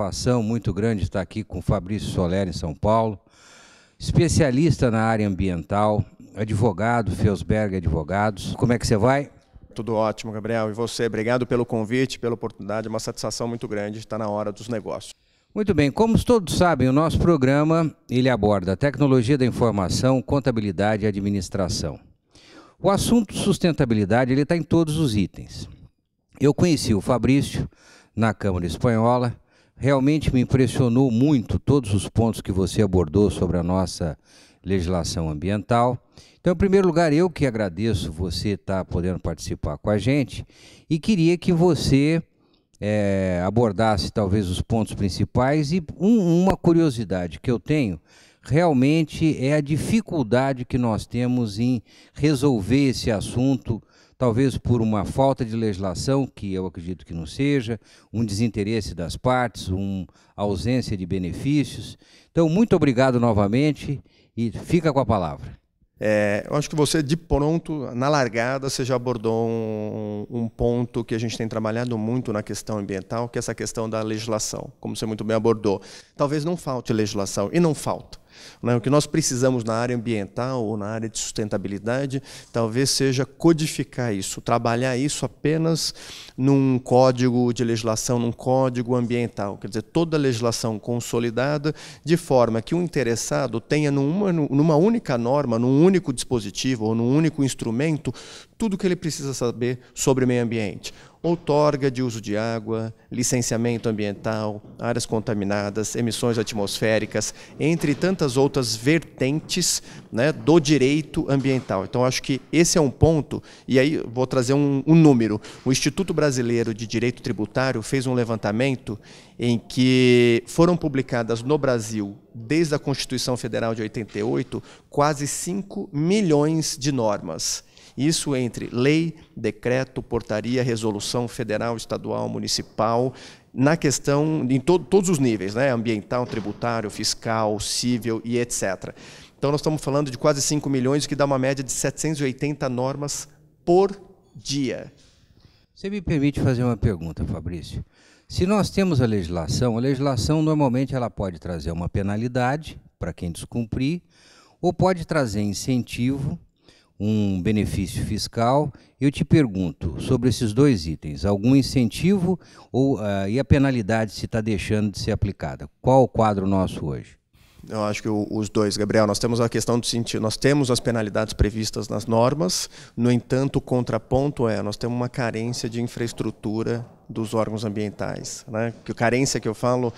satisfação muito grande estar aqui com Fabrício Soler em São Paulo, especialista na área ambiental, advogado, Felsberg Advogados. Como é que você vai? Tudo ótimo, Gabriel. E você? Obrigado pelo convite, pela oportunidade. É uma satisfação muito grande estar na hora dos negócios. Muito bem, como todos sabem, o nosso programa ele aborda tecnologia da informação, contabilidade e administração. O assunto sustentabilidade ele está em todos os itens. Eu conheci o Fabrício na Câmara Espanhola, Realmente me impressionou muito todos os pontos que você abordou sobre a nossa legislação ambiental. Então, em primeiro lugar, eu que agradeço você estar tá podendo participar com a gente e queria que você é, abordasse talvez os pontos principais e um, uma curiosidade que eu tenho realmente é a dificuldade que nós temos em resolver esse assunto talvez por uma falta de legislação, que eu acredito que não seja, um desinteresse das partes, uma ausência de benefícios. Então, muito obrigado novamente e fica com a palavra. É, eu acho que você, de pronto, na largada, você já abordou um, um, ponto que a gente tem trabalhado muito na questão ambiental, que é essa questão da legislação, como você muito bem abordou. Talvez não falte legislação, e não falta. Né? O que nós precisamos na área ambiental ou na área de sustentabilidade talvez seja codificar isso, trabalhar isso apenas num código de legislação, num código ambiental. Quer dizer, toda a legislação consolidada de forma que o interessado tenha numa, numa única norma, num único dispositivo ou num único instrumento, tudo que ele precisa saber sobre meio ambiente outorga de uso de água, licenciamento ambiental, áreas contaminadas, emissões atmosféricas, entre tantas outras vertentes né, do direito ambiental. Então, acho que esse é um ponto, e aí vou trazer um, um número. O Instituto Brasileiro de Direito Tributário fez um levantamento em que foram publicadas no Brasil, desde a Constituição Federal de 88, quase 5 milhões de normas. Isso entre lei, decreto, portaria, resolução federal, estadual, municipal, na questão, em to todos os níveis, né? ambiental, tributário, fiscal, civil e etc. Então, nós estamos falando de quase 5 milhões, que dá uma média de 780 normas por dia. Você me permite fazer uma pergunta, Fabrício? Se nós temos a legislação, a legislação normalmente ela pode trazer uma penalidade para quem descumprir, ou pode trazer incentivo um benefício fiscal. Eu te pergunto sobre esses dois itens: algum incentivo ou uh, e a penalidade se está deixando de ser aplicada? Qual o quadro nosso hoje? Eu acho que os dois, Gabriel. Nós temos a questão do sentido, nós temos as penalidades previstas nas normas, no entanto, o contraponto é nós temos uma carência de infraestrutura dos órgãos ambientais. Né? Que carência que eu falo,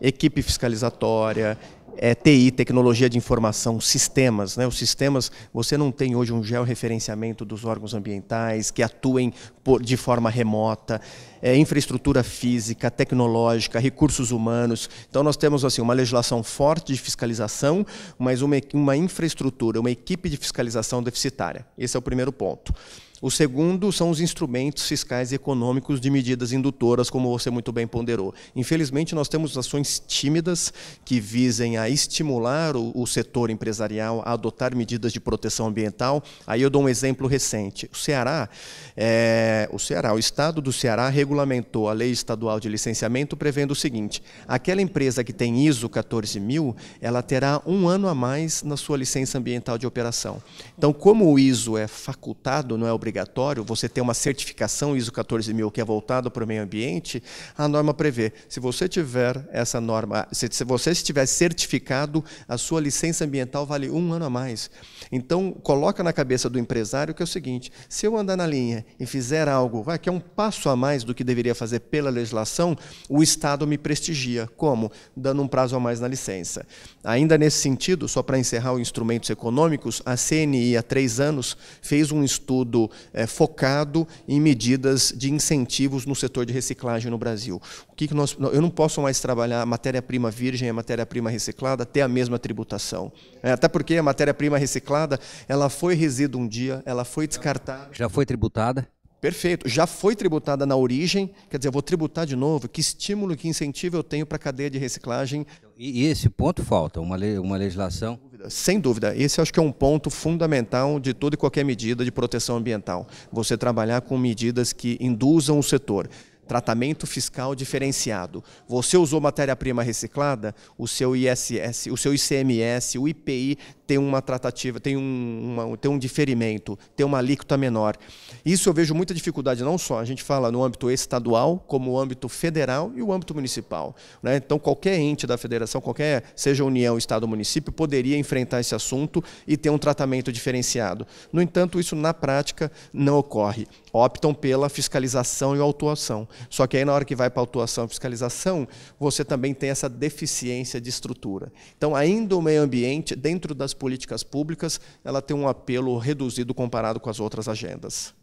equipe fiscalizatória, é, TI, tecnologia de informação, sistemas. Né? Os sistemas, você não tem hoje um georreferenciamento dos órgãos ambientais que atuem por, de forma remota, é, infraestrutura física, tecnológica, recursos humanos. Então nós temos assim uma legislação forte de fiscalização, mas uma, uma infraestrutura, uma equipe de fiscalização deficitária. Esse é o primeiro ponto. O segundo são os instrumentos fiscais e econômicos de medidas indutoras, como você muito bem ponderou. Infelizmente, nós temos ações tímidas que visem a estimular o, o setor empresarial a adotar medidas de proteção ambiental. Aí eu dou um exemplo recente. O Ceará, é, o Ceará, o Estado do Ceará regulamentou a lei estadual de licenciamento prevendo o seguinte: aquela empresa que tem ISO 14000, ela terá um ano a mais na sua licença ambiental de operação. Então, como o ISO é facultado, não é obrigatório obrigatório, você tem uma certificação ISO 14000 que é voltada para o meio ambiente, a norma prevê, se você tiver essa norma, se, se você estiver certificado, a sua licença ambiental vale um ano a mais. Então, coloca na cabeça do empresário que é o seguinte, se eu andar na linha e fizer algo vai, que é um passo a mais do que deveria fazer pela legislação, o Estado me prestigia. Como? Dando um prazo a mais na licença. Ainda nesse sentido, só para encerrar o instrumentos econômicos, a CNI há três anos fez um estudo é, focado em medidas de incentivos no setor de reciclagem no Brasil. O que, que nós, eu não posso mais trabalhar a matéria-prima virgem e a matéria-prima reciclada até a mesma tributação. É, até porque a matéria-prima reciclada ela foi resíduo um dia, ela foi descartada. Já foi tributada? Perfeito. Já foi tributada na origem, quer dizer, eu vou tributar de novo. Que estímulo, que incentivo eu tenho para a cadeia de reciclagem? E, e esse ponto falta, uma, lei, uma legislação sem dúvida. Esse acho que é um ponto fundamental de toda e qualquer medida de proteção ambiental. Você trabalhar com medidas que induzam o setor tratamento fiscal diferenciado. Você usou matéria-prima reciclada, o seu ISS, o seu ICMS, o IPI tem uma tratativa, tem um, uma, tem um diferimento, tem uma alíquota menor. Isso eu vejo muita dificuldade, não só a gente fala no âmbito estadual, como o âmbito federal e o âmbito municipal. Né? Então, qualquer ente da federação, qualquer, seja União, Estado ou município, poderia enfrentar esse assunto e ter um tratamento diferenciado. No entanto, isso na prática não ocorre. Optam pela fiscalização e autuação. Só que aí, na hora que vai para autuação e fiscalização, você também tem essa deficiência de estrutura. Então, ainda o meio ambiente, dentro das políticas públicas, ela tem um apelo reduzido comparado com as outras agendas.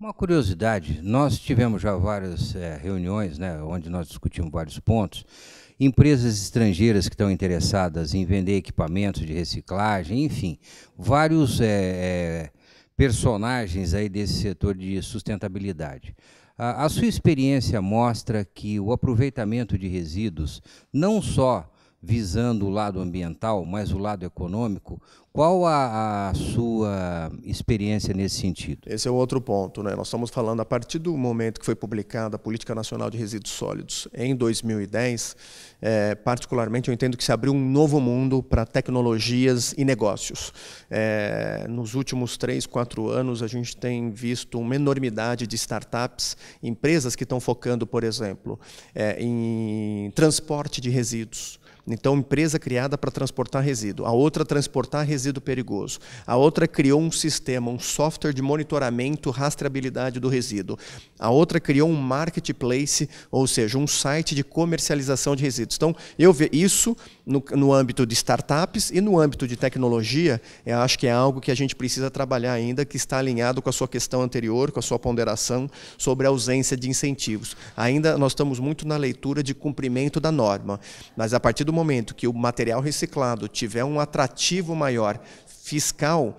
Uma curiosidade, nós tivemos já várias é, reuniões, né, onde nós discutimos vários pontos. Empresas estrangeiras que estão interessadas em vender equipamentos de reciclagem, enfim, vários é, é, personagens aí desse setor de sustentabilidade. A, a sua experiência mostra que o aproveitamento de resíduos não só visando o lado ambiental, mas o lado econômico. Qual a, a, sua experiência nesse sentido? Esse é outro ponto. Né? Nós estamos falando, a partir do momento que foi publicada a Política Nacional de Resíduos Sólidos, em 2010, é, particularmente eu entendo que se abriu um novo mundo para tecnologias e negócios. É, nos últimos três, quatro anos, a gente tem visto uma enormidade de startups, empresas que estão focando, por exemplo, é, em transporte de resíduos, então, empresa criada para transportar resíduo. A outra, transportar resíduo perigoso. A outra criou um sistema, um software de monitoramento, rastreabilidade do resíduo. A outra criou um marketplace, ou seja, um site de comercialização de resíduos. Então, eu vejo isso no, no âmbito de startups e no âmbito de tecnologia, eu acho que é algo que a gente precisa trabalhar ainda, que está alinhado com a sua questão anterior, com a sua ponderação sobre a ausência de incentivos. Ainda nós estamos muito na leitura de cumprimento da norma, mas a partir do momento que o material reciclado tiver um atrativo maior fiscal,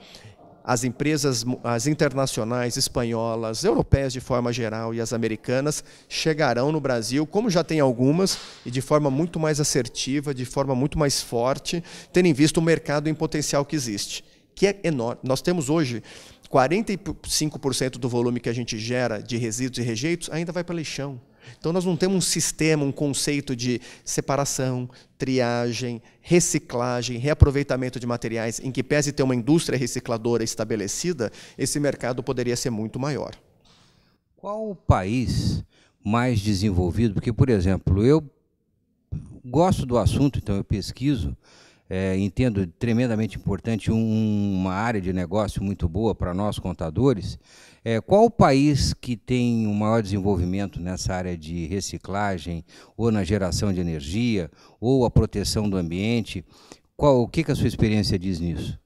as empresas as internacionais, espanholas, europeias de forma geral e as americanas chegarão no Brasil, como já tem algumas, e de forma muito mais assertiva, de forma muito mais forte, tendo em vista o mercado em potencial que existe, que é enorme. Nós temos hoje 45% do volume que a gente gera de resíduos e rejeitos ainda vai para lixão. Então, nós não temos um sistema, um conceito de separação, triagem, reciclagem, reaproveitamento de materiais, em que pese ter uma indústria recicladora estabelecida, esse mercado poderia ser muito maior. Qual o país mais desenvolvido? Porque, por exemplo, eu gosto do assunto, então eu pesquiso, é, entendo tremendamente importante um, uma área de negócio muito boa para nós contadores. É, qual o país que tem o maior desenvolvimento nessa área de reciclagem, ou na geração de energia, ou a proteção do ambiente? Qual, o que, que a sua experiência diz nisso?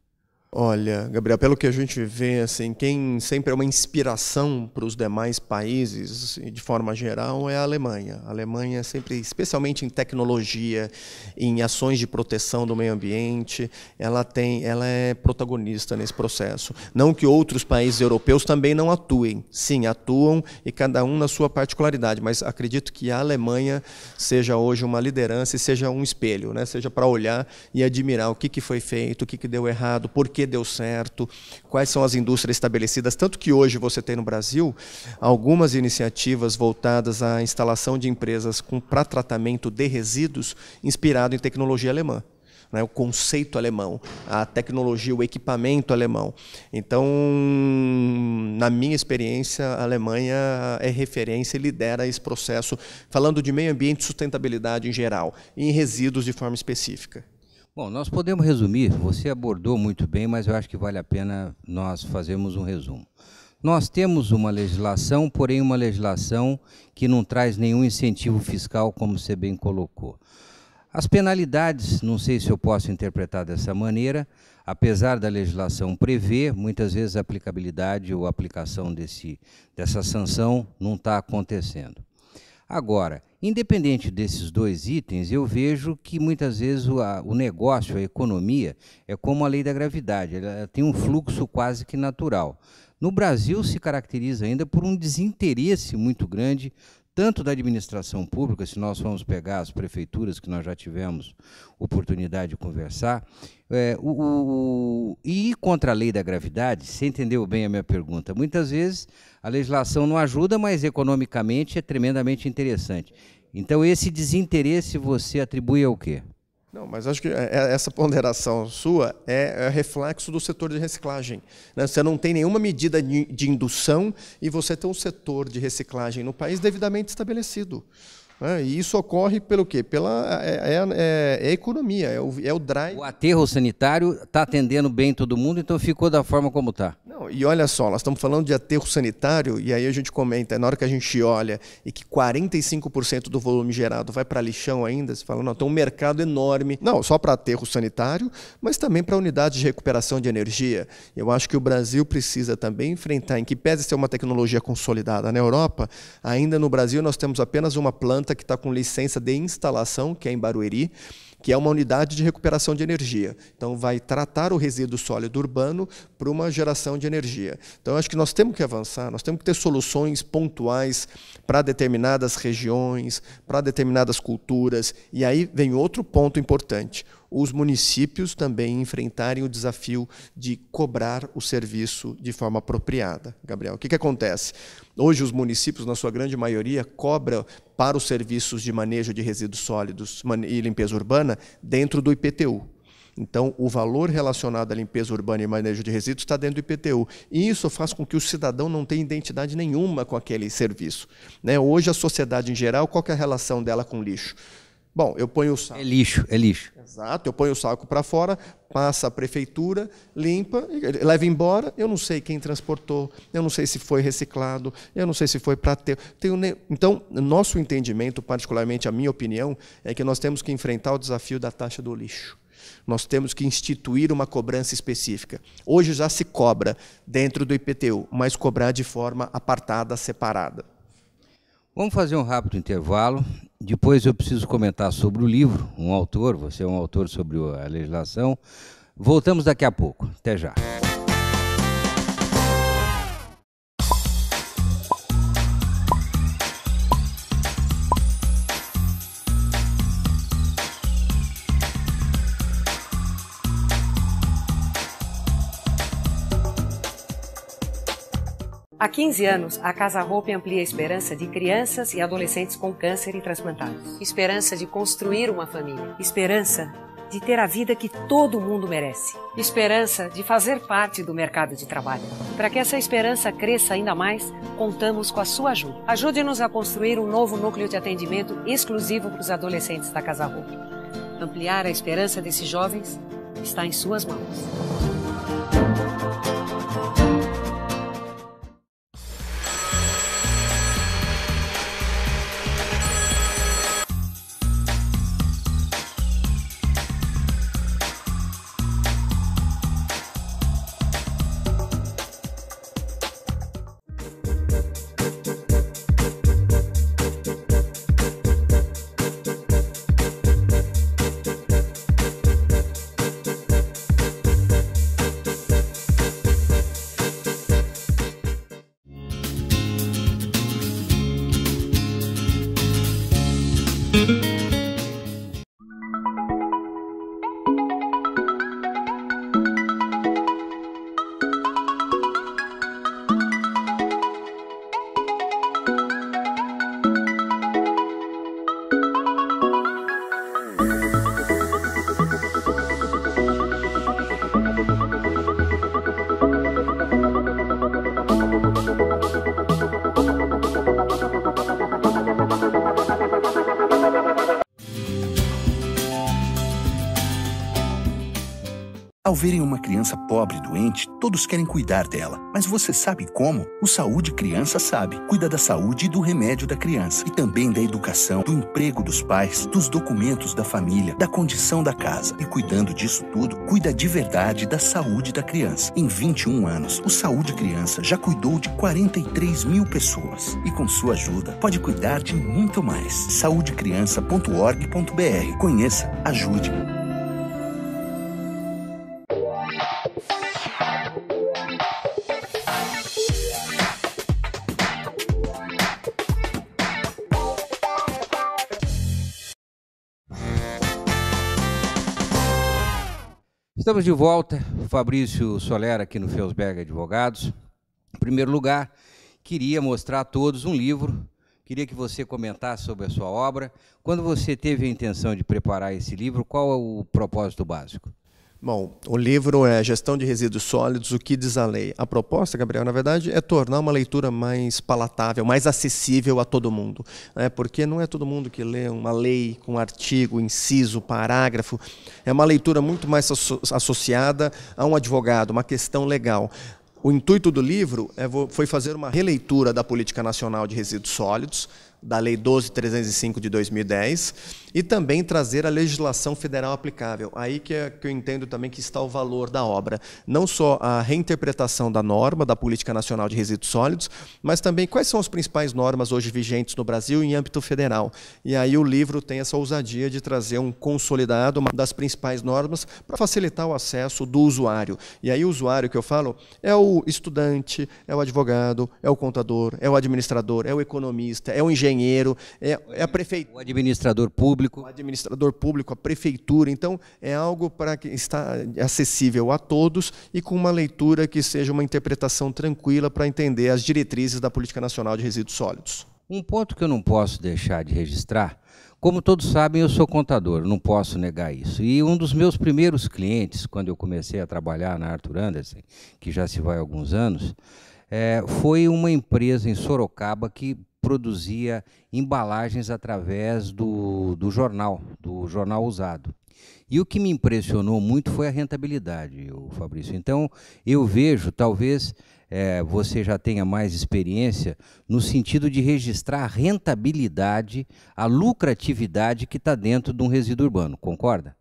Olha, Gabriel, pelo que a gente vê, assim, quem sempre é uma inspiração para os demais países, assim, de forma geral, é a Alemanha. A Alemanha é sempre, especialmente em tecnologia, em ações de proteção do meio ambiente, ela tem, ela é protagonista nesse processo. Não que outros países europeus também não atuem. Sim, atuam e cada um na sua particularidade, mas acredito que a Alemanha seja hoje uma liderança e seja um espelho, né? Seja para olhar e admirar o que, que foi feito, o que, que deu errado, por que que deu certo, quais são as indústrias estabelecidas. Tanto que hoje você tem no Brasil algumas iniciativas voltadas à instalação de empresas para tratamento de resíduos inspirado em tecnologia alemã né? o conceito alemão, a tecnologia, o equipamento alemão. Então, na minha experiência, a Alemanha é referência e lidera esse processo, falando de meio ambiente e sustentabilidade em geral, e em resíduos de forma específica. Bom, nós podemos resumir, você abordou muito bem, mas eu acho que vale a pena nós fazermos um resumo. Nós temos uma legislação, porém uma legislação que não traz nenhum incentivo fiscal, como você bem colocou. As penalidades, não sei se eu posso interpretar dessa maneira, apesar da legislação prever, muitas vezes a aplicabilidade ou a aplicação desse, dessa sanção não está acontecendo. Agora, independente desses dois itens, eu vejo que muitas vezes o, a, o, negócio, a economia, é como a lei da gravidade, ela tem um fluxo quase que natural. No Brasil, se caracteriza ainda por um desinteresse muito grande tanto da administração pública, se nós formos pegar as prefeituras que nós já tivemos oportunidade de conversar, é, o, o, e contra a lei da gravidade, você entendeu bem a minha pergunta. Muitas vezes a legislação não ajuda, mas economicamente é tremendamente interessante. Então, esse desinteresse você atribui ao quê? Não, mas acho que é, é, essa ponderação sua é, é reflexo do setor de reciclagem. Né? Você não tem nenhuma medida de indução e você tem um setor de reciclagem no país devidamente estabelecido. Né? E isso ocorre pelo quê? Pela é, é, é a economia, é o, é o drive. O aterro sanitário está atendendo bem todo mundo, então ficou da forma como está. Não, e olha só, nós estamos falando de aterro sanitário, e aí a gente comenta, na hora que a gente olha e que 45% do volume gerado vai para lixão ainda, você fala, não, tem um mercado enorme, não só para aterro sanitário, mas também para unidades de recuperação de energia. Eu acho que o Brasil precisa também enfrentar, em que pese ser uma tecnologia consolidada na Europa, ainda no Brasil nós temos apenas uma planta que está com licença de instalação, que é em Barueri que é uma unidade de recuperação de energia. Então, vai tratar o resíduo sólido urbano para uma geração de energia. Então, acho que nós temos que avançar, nós temos que ter soluções pontuais para determinadas regiões, para determinadas culturas. E aí vem outro ponto importante os municípios também enfrentarem o desafio de cobrar o serviço de forma apropriada. Gabriel, o que, que acontece? Hoje, os municípios, na sua grande maioria, cobram para os serviços de manejo de resíduos sólidos e limpeza urbana dentro do IPTU. Então, o valor relacionado à limpeza urbana e manejo de resíduos está dentro do IPTU. E isso faz com que o cidadão não tenha identidade nenhuma com aquele serviço. Né? Hoje, a sociedade em geral, qual é a relação dela com lixo? Bom, eu ponho o saco. É lixo, é lixo. Exato, eu ponho o saco para fora, passa a prefeitura, limpa, leva embora. Eu não sei quem transportou, eu não sei se foi reciclado, eu não sei se foi para ter. Tenho... Então, nosso entendimento, particularmente a minha opinião, é que nós temos que enfrentar o desafio da taxa do lixo. Nós temos que instituir uma cobrança específica. Hoje já se cobra dentro do IPTU, mas cobrar de forma apartada, separada. Vamos fazer um rápido intervalo. Depois eu preciso comentar sobre o livro, um autor, você é um autor sobre a legislação. Voltamos daqui a pouco. Até já. Há 15 anos, a Casa Roupa amplia a esperança de crianças e adolescentes com câncer e transplantados. Esperança de construir uma família. Esperança de ter a vida que todo mundo merece. Esperança de fazer parte do mercado de trabalho. Para que essa esperança cresça ainda mais, contamos com a sua ajuda. Ajude-nos a construir um novo núcleo de atendimento exclusivo para os adolescentes da Casa Roupa. Ampliar a esperança desses jovens está em suas mãos. Ao verem uma criança pobre e doente, todos querem cuidar dela. Mas você sabe como? O Saúde Criança sabe. Cuida da saúde e do remédio da criança. E também da educação, do emprego dos pais, dos documentos da família, da condição da casa. E cuidando disso tudo, cuida de verdade da saúde da criança. Em 21 anos, o Saúde Criança já cuidou de 43 mil pessoas. E com sua ajuda, pode cuidar de muito mais. saudecriança.org.br Conheça, ajude. Estamos de volta, Fabrício Soler aqui no Felsberg Advogados. Em primeiro lugar, queria mostrar a todos um livro, queria que você comentasse sobre a sua obra. Quando você teve a intenção de preparar esse livro, qual é o propósito básico? Bom, o livro é Gestão de Resíduos Sólidos, o que diz a lei. A proposta, Gabriel, na verdade, é tornar uma leitura mais palatável, mais acessível a todo mundo. Né? Porque não é todo mundo que lê uma lei com artigo, inciso, parágrafo. É uma leitura muito mais associada a um advogado, uma questão legal. O intuito do livro é foi fazer uma releitura da Política Nacional de Resíduos Sólidos, da Lei 12.305 de 2010, e também trazer a legislação federal aplicável. Aí que, é, que eu entendo também que está o valor da obra. Não só a reinterpretação da norma da Política Nacional de Resíduos Sólidos, mas também quais são as principais normas hoje vigentes no Brasil em âmbito federal. E aí o livro tem essa ousadia de trazer um consolidado uma das principais normas para facilitar o acesso do usuário. E aí o usuário que eu falo é o estudante, é o advogado, é o contador, é o administrador, é o economista, é o engenheiro, é, é a prefeitura. O administrador público público. O administrador público, a prefeitura. Então, é algo para que está acessível a todos e com uma leitura que seja uma interpretação tranquila para entender as diretrizes da Política Nacional de Resíduos Sólidos. Um ponto que eu não posso deixar de registrar, como todos sabem, eu sou contador, não posso negar isso. E um dos meus primeiros clientes, quando eu comecei a trabalhar na Arthur Andersen, que já se vai há alguns anos, é, foi uma empresa em Sorocaba que produzia embalagens através do, do jornal, do jornal usado. E o que me impressionou muito foi a rentabilidade, o Fabrício. Então, eu vejo, talvez é, você já tenha mais experiência no sentido de registrar a rentabilidade, a lucratividade que está dentro de um resíduo urbano, concorda?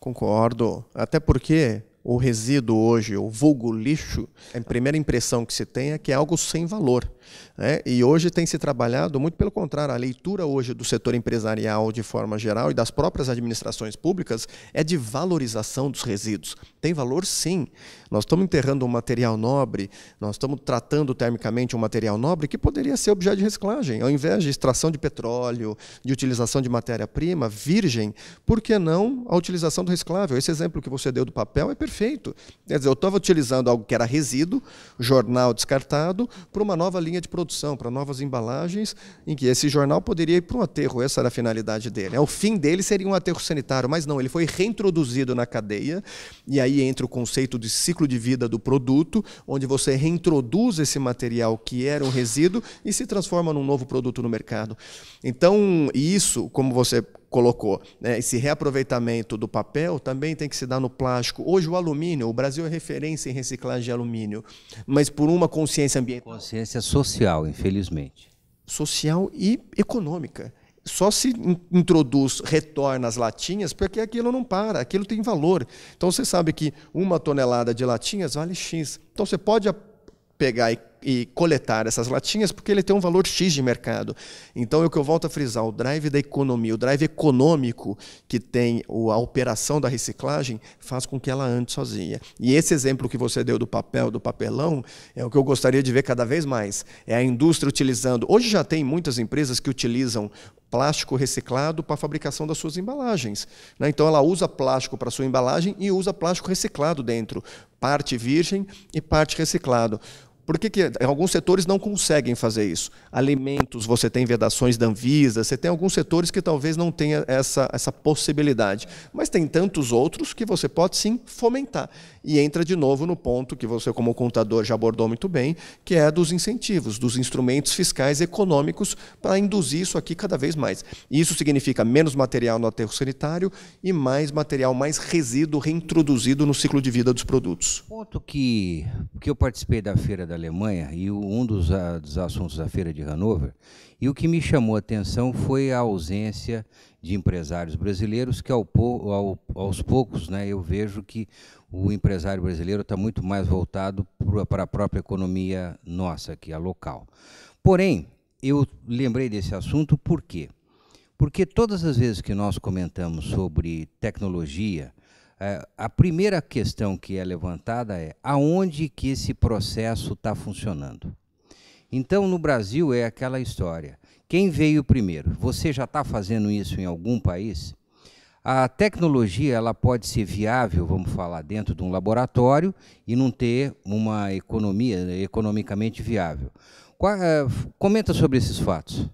Concordo. Até porque o resíduo hoje, o vulgo lixo, a primeira impressão que se tem é que é algo sem valor. Né? E hoje tem se trabalhado, muito pelo contrário, a leitura hoje do setor empresarial de forma geral e das próprias administrações públicas é de valorização dos resíduos. Tem valor sim. Nós estamos enterrando um material nobre, nós estamos tratando termicamente um material nobre que poderia ser objeto de reciclagem, ao invés de extração de petróleo, de utilização de matéria-prima virgem, por que não a utilização do reciclável? Esse exemplo que você deu do papel é perfeito perfeito. Quer dizer, eu estava utilizando algo que era resíduo, jornal descartado, para uma nova linha de produção, para novas embalagens, em que esse jornal poderia ir para um aterro, essa era a finalidade dele. O fim dele seria um aterro sanitário, mas não, ele foi reintroduzido na cadeia, e aí entra o conceito de ciclo de vida do produto, onde você reintroduz esse material que era um resíduo e se transforma num novo produto no mercado. Então, isso, como você colocou. Né? Esse reaproveitamento do papel também tem que se dar no plástico. Hoje o alumínio, o Brasil é referência em reciclagem de alumínio, mas por uma consciência ambiental. Consciência social, infelizmente. Social e econômica só se introduz, retorna as latinhas, porque aquilo não para, aquilo tem valor. Então você sabe que uma tonelada de latinhas vale X. Então você pode pegar e, e coletar essas latinhas porque ele tem um valor X de mercado. Então é o que eu volto a frisar: o drive da economia, o drive econômico que tem a operação da reciclagem faz com que ela ande sozinha. E esse exemplo que você deu do papel, do papelão, é o que eu gostaria de ver cada vez mais. É a indústria utilizando. Hoje já tem muitas empresas que utilizam plástico reciclado para a fabricação das suas embalagens. Né? Então ela usa plástico para sua embalagem e usa plástico reciclado dentro, parte virgem e parte reciclado. Por que, que alguns setores não conseguem fazer isso? Alimentos, você tem vedações da Anvisa, você tem alguns setores que talvez não tenha essa, essa possibilidade. Mas tem tantos outros que você pode sim fomentar. E entra de novo no ponto que você, como contador, já abordou muito bem, que é dos incentivos, dos instrumentos fiscais econômicos para induzir isso aqui cada vez mais. E isso significa menos material no aterro sanitário e mais material, mais resíduo reintroduzido no ciclo de vida dos produtos. Ponto que, que eu participei da feira da da Alemanha e um dos, a, ah, dos assuntos da Feira de Hanover. E o que me chamou a atenção foi a ausência de empresários brasileiros, que ao, ao, aos poucos né, eu vejo que o empresário brasileiro está muito mais voltado para a própria economia nossa, que é local. Porém, eu lembrei desse assunto por quê? Porque todas as vezes que nós comentamos sobre tecnologia, é, a primeira questão que é levantada é aonde que esse processo está funcionando. Então, no Brasil é aquela história. Quem veio primeiro? Você já está fazendo isso em algum país? A tecnologia ela pode ser viável, vamos falar, dentro de um laboratório e não ter uma economia economicamente viável. Qual, eh, comenta sobre esses fatos.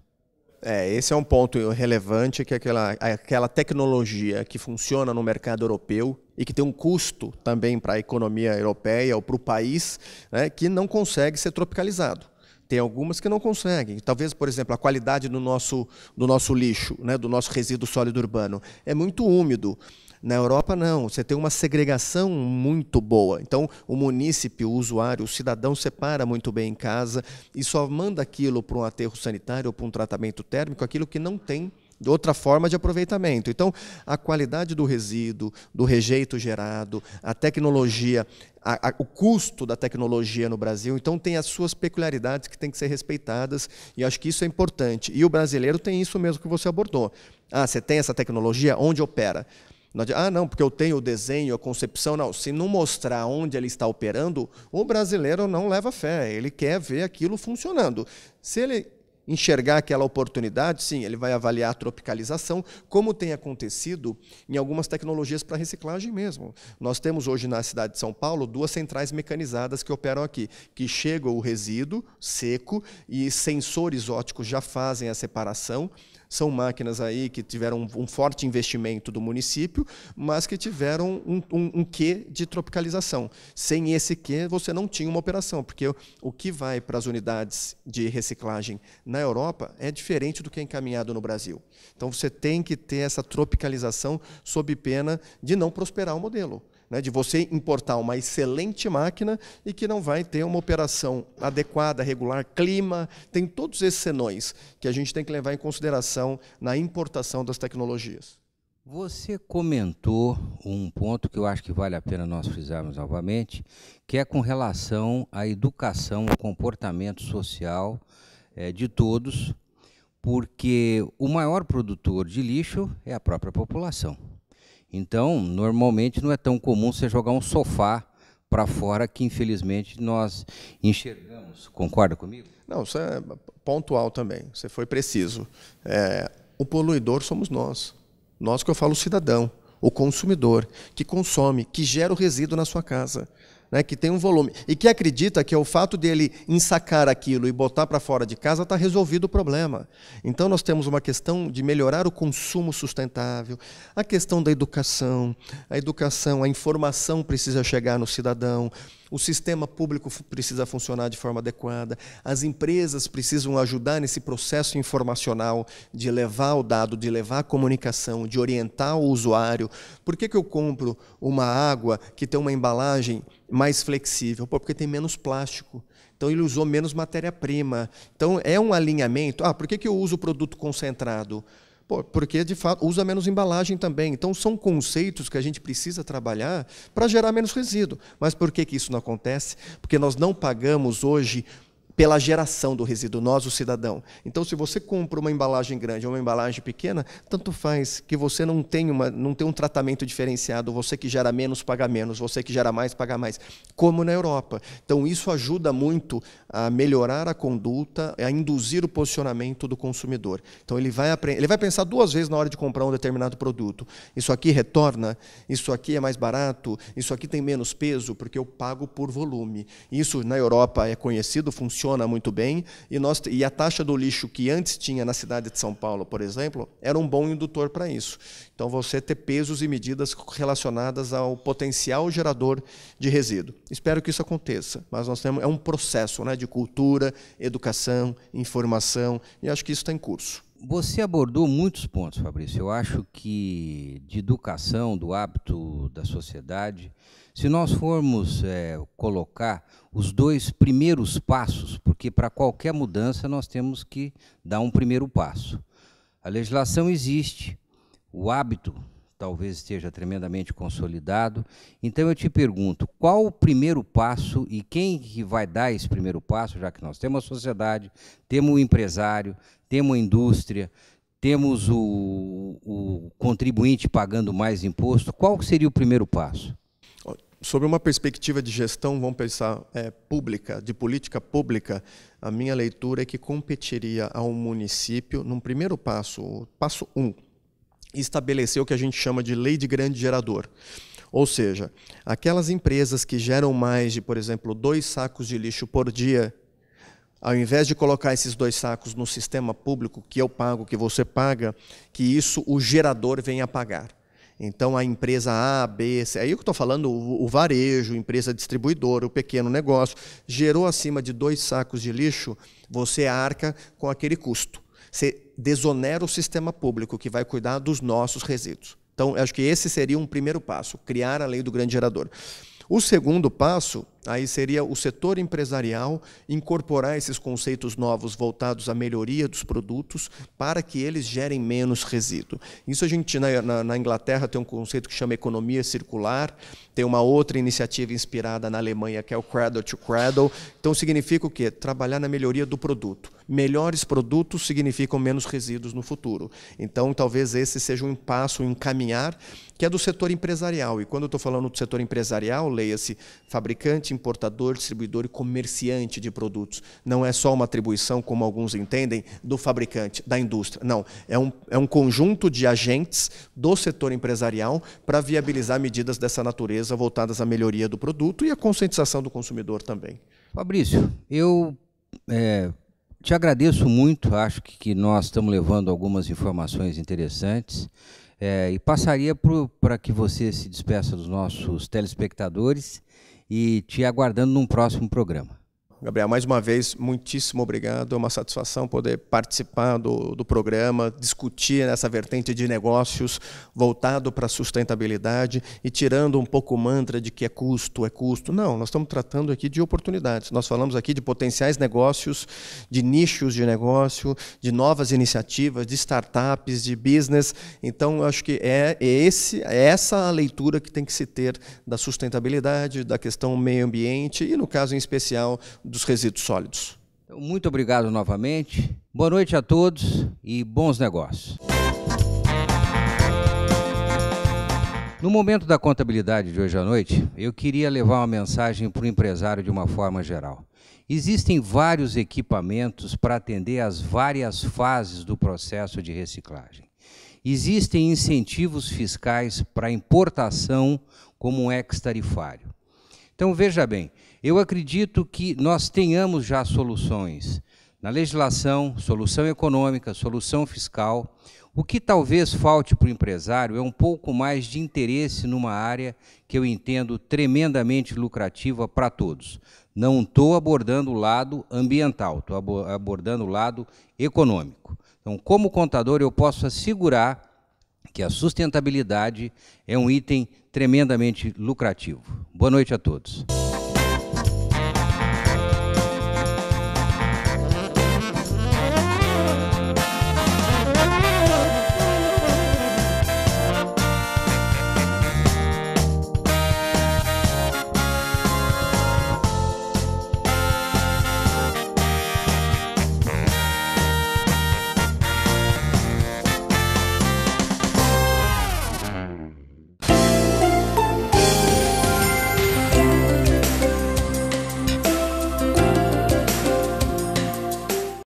É, esse é um ponto relevante que aquela, aquela tecnologia que funciona no mercado europeu e que tem um custo também para a economia europeia ou para o país, né, que não consegue ser tropicalizado. Tem algumas que não conseguem. Talvez, por exemplo, a qualidade do nosso, do nosso lixo, né, do nosso resíduo sólido urbano, é muito úmido. Na Europa, não. Você tem uma segregação muito boa. Então, o munícipe, o usuário, o cidadão separa muito bem em casa e só manda aquilo para um aterro sanitário ou para um tratamento térmico, aquilo que não tem outra forma de aproveitamento. Então, a qualidade do resíduo, do rejeito gerado, a tecnologia, a, a, o custo da tecnologia no Brasil, então tem as suas peculiaridades que têm que ser respeitadas e acho que isso é importante. E o brasileiro tem isso mesmo que você abordou. Ah, você tem essa tecnologia? Onde opera? Não adianta, ah, não, porque eu tenho o desenho, a concepção. Não, se não mostrar onde ele está operando, o brasileiro não leva fé. Ele quer ver aquilo funcionando. Se ele enxergar aquela oportunidade, sim, ele vai avaliar a tropicalização, como tem acontecido em algumas tecnologias para reciclagem mesmo. Nós temos hoje na cidade de São Paulo duas centrais mecanizadas que operam aqui, que chegam o resíduo seco e sensores óticos já fazem a separação são máquinas aí que tiveram um forte investimento do município, mas que tiveram um, um, um quê de tropicalização. Sem esse quê, você não tinha uma operação, porque o que vai para as unidades de reciclagem na Europa é diferente do que é encaminhado no Brasil. Então você tem que ter essa tropicalização sob pena de não prosperar o modelo né, de você importar uma excelente máquina e que não vai ter uma operação adequada, regular, clima, tem todos esses senões que a gente tem que levar em consideração na importação das tecnologias. Você comentou um ponto que eu acho que vale a pena nós frisarmos novamente, que é com relação à educação, ao comportamento social é, de todos, porque o maior produtor de lixo é a própria população. Então, normalmente não é tão comum você jogar um sofá para fora que infelizmente nós enxergamos. Concorda comigo? Não, isso é pontual também. Você foi preciso. É, o poluidor somos nós. Nós que eu falo, o cidadão, o consumidor, que consome, que gera o resíduo na sua casa né, que tem um volume, e que acredita que é o fato dele ensacar aquilo e botar para fora de casa está resolvido o problema. Então nós temos uma questão de melhorar o consumo sustentável, a questão da educação, a educação, a informação precisa chegar no cidadão, o sistema público precisa funcionar de forma adequada, as empresas precisam ajudar nesse processo informacional de levar o dado, de levar a comunicação, de orientar o usuário. Por que, que eu compro uma água que tem uma embalagem mais flexível? porque tem menos plástico. Então ele usou menos matéria-prima. Então é um alinhamento. Ah, por que, que eu uso produto concentrado? porque de fato usa menos embalagem também. Então são conceitos que a gente precisa trabalhar para gerar menos resíduo. Mas por que, que isso não acontece? Porque nós não pagamos hoje pela geração do resíduo, nós, o cidadão. Então, se você compra uma embalagem grande ou uma embalagem pequena, tanto faz que você não tem, uma, não tem um tratamento diferenciado. Você que gera menos, paga menos. Você que gera mais, paga mais. Como na Europa. Então, isso ajuda muito a melhorar a conduta, a induzir o posicionamento do consumidor. Então, ele vai, ele vai pensar duas vezes na hora de comprar um determinado produto. Isso aqui retorna? Isso aqui é mais barato? Isso aqui tem menos peso? Porque eu pago por volume. Isso, na Europa, é conhecido, funciona funciona muito bem e, nós, e a taxa do lixo que antes tinha na cidade de São Paulo, por exemplo, era um bom indutor para isso. Então, você ter pesos e medidas relacionadas ao potencial gerador de resíduo. Espero que isso aconteça, mas nós temos, é um processo né, de cultura, educação, informação, e acho que isso está em curso. Você abordou muitos pontos, Fabrício. Eu acho que de educação, do hábito da sociedade, se nós formos é, colocar os dois primeiros passos, porque para qualquer mudança nós temos que dar um primeiro passo. A legislação existe, o hábito talvez esteja tremendamente consolidado. Então eu te pergunto, qual o primeiro passo e quem que vai dar esse primeiro passo, já que nós temos a sociedade, temos o empresário, temos a indústria, temos o, o contribuinte pagando mais imposto. Qual seria o primeiro passo? sobre uma perspectiva de gestão, vamos pensar, é, pública, de política pública, a minha leitura é que competiria ao município, num primeiro passo, passo 1, um, estabelecer o que a gente chama de lei de grande gerador. Ou seja, aquelas empresas que geram mais de, por exemplo, dois sacos de lixo por dia ao invés de colocar esses dois sacos no sistema público que eu pago, que você paga, que isso o gerador venha pagar. Então a empresa A, B, C, aí eu estou falando o, o varejo, empresa distribuidora, o pequeno negócio, gerou acima de dois sacos de lixo, você arca com aquele custo. Você desonera o sistema público que vai cuidar dos nossos resíduos. Então, acho que esse seria um primeiro passo, criar a lei do grande gerador. O segundo passo Aí seria o setor empresarial incorporar esses conceitos novos voltados à melhoria dos produtos para que eles gerem menos resíduo. Isso a gente, na, na, na Inglaterra, tem um conceito que chama economia circular, tem uma outra iniciativa inspirada na Alemanha, que é o Cradle to Cradle. Então, significa o quê? Trabalhar na melhoria do produto. Melhores produtos significam menos resíduos no futuro. Então, talvez esse seja um passo, um caminhar, que é do setor empresarial. E quando eu estou falando do setor empresarial, leia-se fabricante, fabricante, importador, distribuidor e comerciante de produtos. Não é só uma atribuição, como alguns entendem, do fabricante, da indústria. Não, é um, é um conjunto de agentes do setor empresarial para viabilizar medidas dessa natureza voltadas à melhoria do produto e à conscientização do consumidor também. Fabrício, eu é, te agradeço muito, acho que, que nós estamos levando algumas informações interessantes. É, e passaria para que você se despeça dos nossos telespectadores e te aguardando num próximo programa. Gabriel, mais uma vez, muitíssimo obrigado. É uma satisfação poder participar do, do programa, discutir essa vertente de negócios voltado para a sustentabilidade e tirando um pouco o mantra de que é custo, é custo. Não, nós estamos tratando aqui de oportunidades. Nós falamos aqui de potenciais negócios, de nichos de negócio, de novas iniciativas, de startups, de business. Então, acho que é, é, esse, é essa a leitura que tem que se ter da sustentabilidade, da questão meio ambiente e, no caso em especial, dos resíduos sólidos. Então, muito obrigado novamente. Boa noite a todos e bons negócios. No momento da contabilidade de hoje à noite, eu queria levar uma mensagem para o empresário de uma forma geral. Existem vários equipamentos para atender às várias fases do processo de reciclagem. Existem incentivos fiscais para importação como um ex-tarifário. Então veja bem, eu acredito que nós tenhamos já soluções na legislação, solução econômica, solução fiscal. O que talvez falte para o empresário é um pouco mais de interesse numa área que eu entendo tremendamente lucrativa para todos. Não estou abordando o lado ambiental, estou abordando o lado econômico. Então, como contador, eu posso assegurar que a sustentabilidade é um item tremendamente lucrativo. Boa noite a todos.